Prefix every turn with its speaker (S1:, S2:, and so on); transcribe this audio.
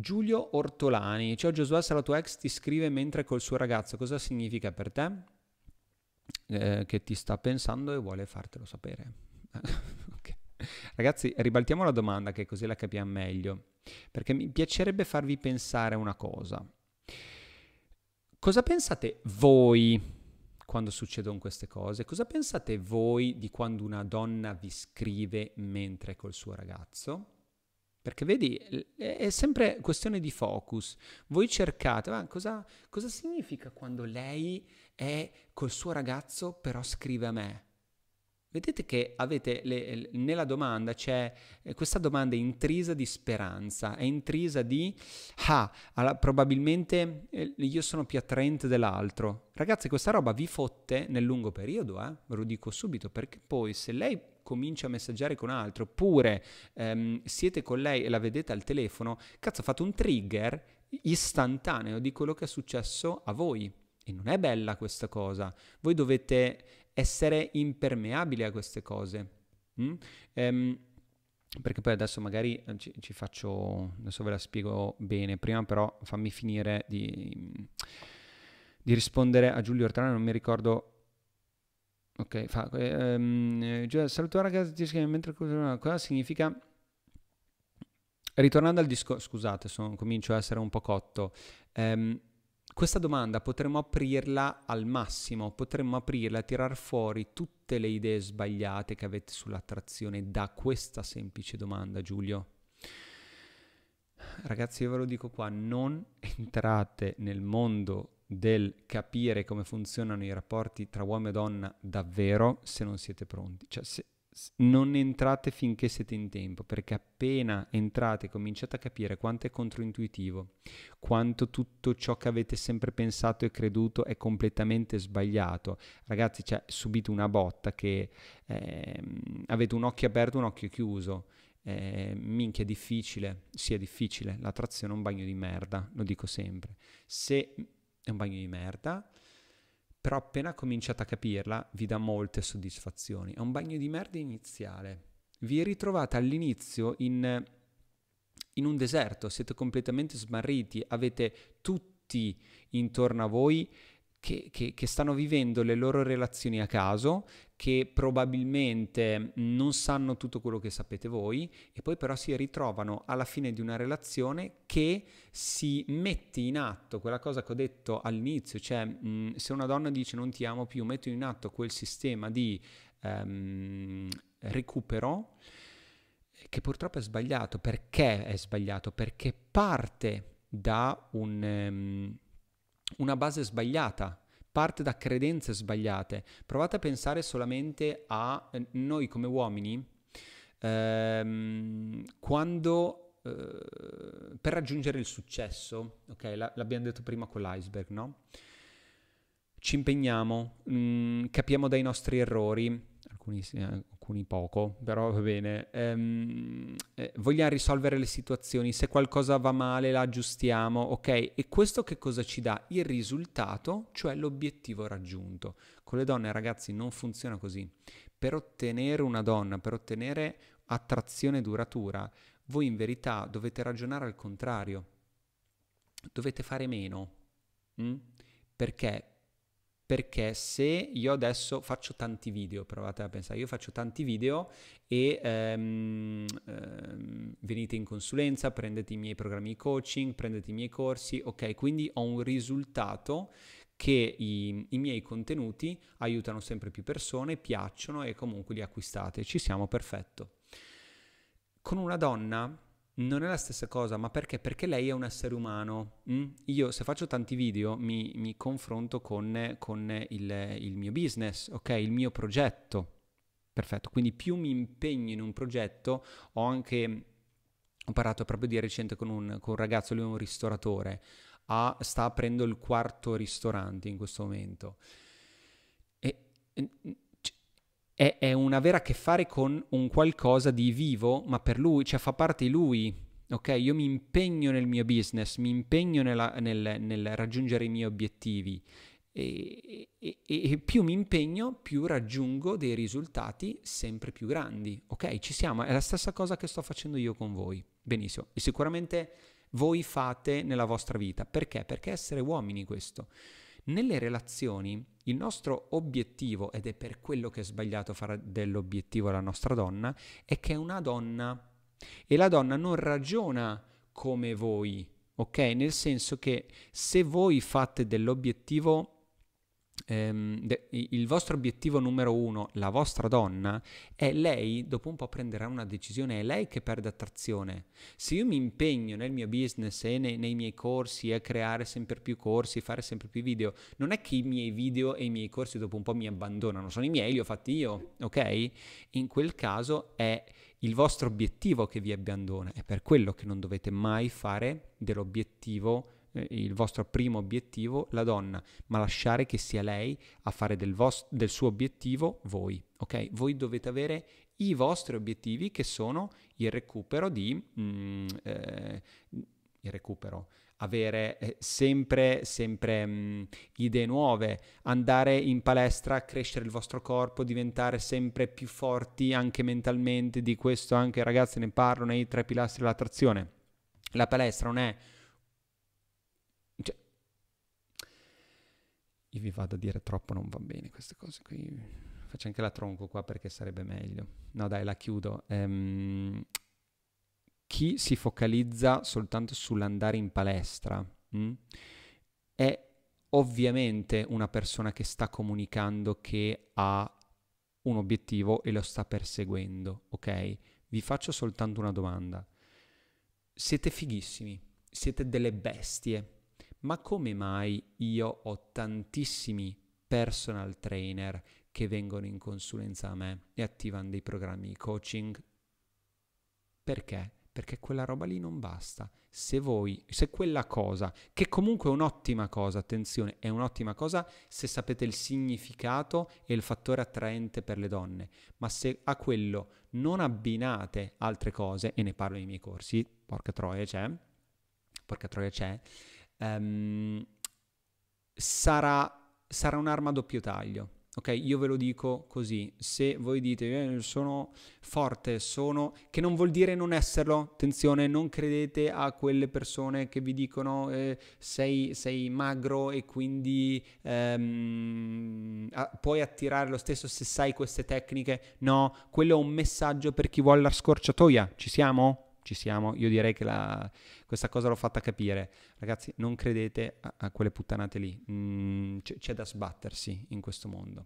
S1: Giulio Ortolani, ciao Giosuè, se la tua ex ti scrive mentre col suo ragazzo, cosa significa per te? Eh, che ti sta pensando e vuole fartelo sapere. okay. Ragazzi, ribaltiamo la domanda che così la capiamo meglio, perché mi piacerebbe farvi pensare una cosa. Cosa pensate voi quando succedono queste cose? Cosa pensate voi di quando una donna vi scrive mentre col suo ragazzo? Perché vedi, è sempre questione di focus. Voi cercate, ma ah, cosa, cosa significa quando lei è col suo ragazzo però scrive a me? Vedete che avete le, nella domanda c'è eh, questa domanda è intrisa di speranza, è intrisa di ah, alla, probabilmente eh, io sono più attraente dell'altro. Ragazzi, questa roba vi fotte nel lungo periodo, eh? ve lo dico subito, perché poi se lei comincia a messaggiare con altro, oppure ehm, siete con lei e la vedete al telefono, cazzo, fate un trigger istantaneo di quello che è successo a voi. E non è bella questa cosa. Voi dovete essere impermeabili a queste cose. Mm? Ehm, perché poi adesso magari eh, ci, ci, faccio, adesso ve la spiego bene, prima però fammi finire di, di rispondere a Giulio Ortana, non mi ricordo Ok, fa, eh, ehm, eh, Giulia, salutare ragazzi, mentre cosa significa... Ritornando al discorso, scusate, sono, comincio a essere un po' cotto. Ehm, questa domanda potremmo aprirla al massimo, potremmo aprirla, tirar fuori tutte le idee sbagliate che avete sull'attrazione da questa semplice domanda, Giulio. Ragazzi, io ve lo dico qua, non entrate nel mondo del capire come funzionano i rapporti tra uomo e donna davvero se non siete pronti. Cioè, se, se non entrate finché siete in tempo, perché appena entrate cominciate a capire quanto è controintuitivo, quanto tutto ciò che avete sempre pensato e creduto è completamente sbagliato. Ragazzi, cioè, subite una botta che eh, avete un occhio aperto e un occhio chiuso. Eh, minchia è difficile, sì è difficile, la trazione è un bagno di merda, lo dico sempre. Se è un bagno di merda, però appena cominciate a capirla vi dà molte soddisfazioni. È un bagno di merda iniziale. Vi ritrovate all'inizio in, in un deserto, siete completamente smarriti, avete tutti intorno a voi che, che, che, stanno vivendo le loro relazioni a caso, che probabilmente non sanno tutto quello che sapete voi e poi però si ritrovano alla fine di una relazione che si mette in atto quella cosa che ho detto all'inizio, cioè mh, mm, se una donna dice non ti amo più, metto in atto quel sistema di ehm, recupero che purtroppo è sbagliato. Perché è sbagliato? Perché parte da un... Um, una base sbagliata, parte da credenze sbagliate. Provate a pensare solamente a eh, noi come uomini, ehm, quando eh, per raggiungere il successo, ok, l- l'abbiamo detto prima con l'iceberg, no? Ci impegniamo, mh, mm, capiamo dai nostri errori, alcuni, eh, alcuni poco, però va bene. Ehm, eh, vogliamo risolvere le situazioni, se qualcosa va male la aggiustiamo, ok? E questo che cosa ci dà? Il risultato, cioè l'obiettivo raggiunto. Con le donne, ragazzi, non funziona così. Per ottenere una donna, per ottenere attrazione duratura, voi in verità dovete ragionare al contrario. Dovete fare meno. Mm? Perché? perché se io adesso faccio tanti video, provate a pensare, io faccio tanti video e ehm, ehm, venite in consulenza, prendete i miei programmi di coaching, prendete i miei corsi, ok, quindi ho un risultato che i, i, miei contenuti aiutano sempre più persone, piacciono e comunque li acquistate, ci siamo perfetto. Con una donna non è la stessa cosa, ma perché? Perché lei è un essere umano. Mm? Io se faccio tanti video mi, mi confronto con, con il, il, mio business, ok? Il mio progetto. Perfetto, quindi più mi impegno in un progetto, ho anche, ho parlato proprio di recente con un, con un ragazzo, lui è un ristoratore, ha, sta aprendo il quarto ristorante in questo momento. E, e è, è un avere a che fare con un qualcosa di vivo, ma per lui, cioè fa parte di lui. Ok, io mi impegno nel mio business, mi impegno nella, nel, nel raggiungere i miei obiettivi. E, e, e, più mi impegno, più raggiungo dei risultati sempre più grandi. Ok, ci siamo, è la stessa cosa che sto facendo io con voi. Benissimo, e sicuramente voi fate nella vostra vita. Perché? Perché essere uomini questo. Nelle relazioni il nostro obiettivo, ed è per quello che è sbagliato fare dell'obiettivo la nostra donna, è che è una donna e la donna non ragiona come voi, ok? Nel senso che se voi fate dell'obiettivo ehm, de- il vostro obiettivo numero uno, la vostra donna, è lei, dopo un po' prenderà una decisione, è lei che perde attrazione. Se io mi impegno nel mio business e nei, nei miei corsi a creare sempre più corsi, fare sempre più video, non è che i miei video e i miei corsi dopo un po' mi abbandonano, sono i miei, li ho fatti io, ok? In quel caso è il vostro obiettivo che vi abbandona, è per quello che non dovete mai fare dell'obiettivo eh, il vostro primo obiettivo la donna, ma lasciare che sia lei a fare del, vos- del suo obiettivo voi, ok? Voi dovete avere i vostri obiettivi che sono il recupero di... Mm, eh, il recupero, avere eh, sempre, sempre mh, mm, idee nuove, andare in palestra, crescere il vostro corpo, diventare sempre più forti anche mentalmente, di questo anche ragazzi ne parlo nei tre pilastri dell'attrazione. La palestra non è Io vi vado a dire troppo non va bene queste cose qui. Faccio anche la tronco qua perché sarebbe meglio. No dai, la chiudo. Ehm, chi si focalizza soltanto sull'andare in palestra mh, mm, è ovviamente una persona che sta comunicando che ha un obiettivo e lo sta perseguendo, ok? Vi faccio soltanto una domanda. Siete fighissimi, siete delle bestie, ma come mai io ho tantissimi personal trainer che vengono in consulenza a me e attivano dei programmi di coaching? Perché? Perché quella roba lì non basta. Se voi, se quella cosa, che comunque è un'ottima cosa, attenzione, è un'ottima cosa se sapete il significato e il fattore attraente per le donne, ma se a quello non abbinate altre cose, e ne parlo nei miei corsi, porca troia c'è, porca troia c'è, ehm, sarà, sarà un'arma a doppio taglio. Ok, io ve lo dico così, se voi dite eh, sono forte, sono che non vuol dire non esserlo, attenzione, non credete a quelle persone che vi dicono eh, sei, sei, magro e quindi ehm, a, puoi attirare lo stesso se sai queste tecniche, no, quello è un messaggio per chi vuole la scorciatoia, ci siamo? ci siamo. Io direi che la, questa cosa l'ho fatta capire. Ragazzi, non credete a, a quelle puttanate lì. Mm, c- c'è da sbattersi in questo mondo.